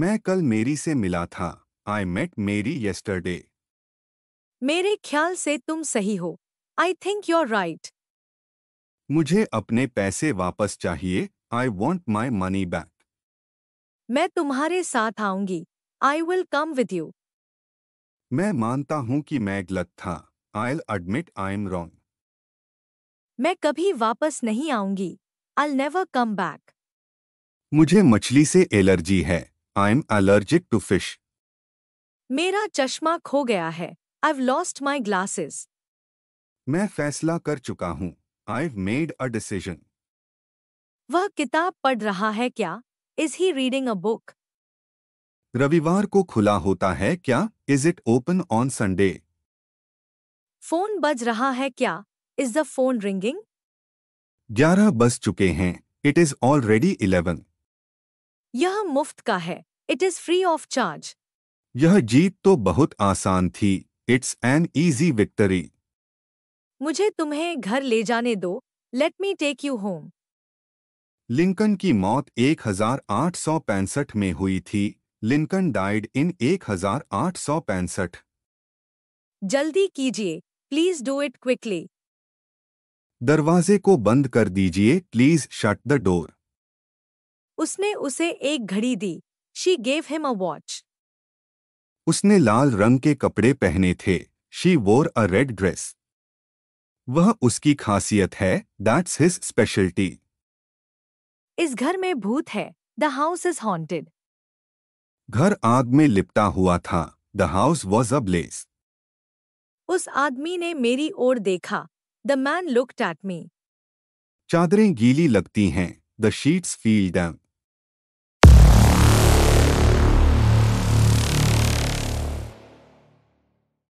मैं कल मेरी से मिला था आई मेट मेरी येस्टरडे मेरे ख्याल से तुम सही हो आई थिंक यूर राइट मुझे अपने पैसे वापस चाहिए I want my money back मैं तुम्हारे साथ आऊंगी I will come with you मैं मानता हूं कि मैं गलत था I admit I am wrong मैं कभी वापस नहीं आऊंगी आई नेवर कम बैक मुझे मछली से एलर्जी है I am allergic to fish मेरा चश्मा खो गया है आई लॉस्ट माई ग्लासेस मैं फैसला कर चुका हूँ आईव मेड अ डिसीजन वह किताब पढ़ रहा है क्या is he reading a book रविवार को खुला होता है क्या is it open on Sunday phone बज रहा है क्या इज द फोन रिंगिंग ग्यारह बज चुके हैं इट इज ऑलरेडी इलेवन यह मुफ्त का है it is free of charge यह जीत तो बहुत आसान थी इट्स एन ईजी विक्टरी मुझे तुम्हें घर ले जाने दो let me take you home Lincoln की मौत 1865 में हुई थी लिंकन डाइड इन 1865 जल्दी कीजिए प्लीज डू इट क्विकली दरवाजे को बंद कर दीजिए प्लीज शट द डोर उसने उसे एक घड़ी दी she gave him a watch उसने लाल रंग के कपड़े पहने थे शी वोर अ रेड ड्रेस वह उसकी खासियत है दैट्स हिज स्पेशलिटी इस घर में भूत है द हाउस इज हॉन्टेड घर आग में लिपटा हुआ था the house was ablaze उस आदमी ने मेरी ओर देखा the man look at me चादरें गीली लगती हैं द शीट्स फील डैम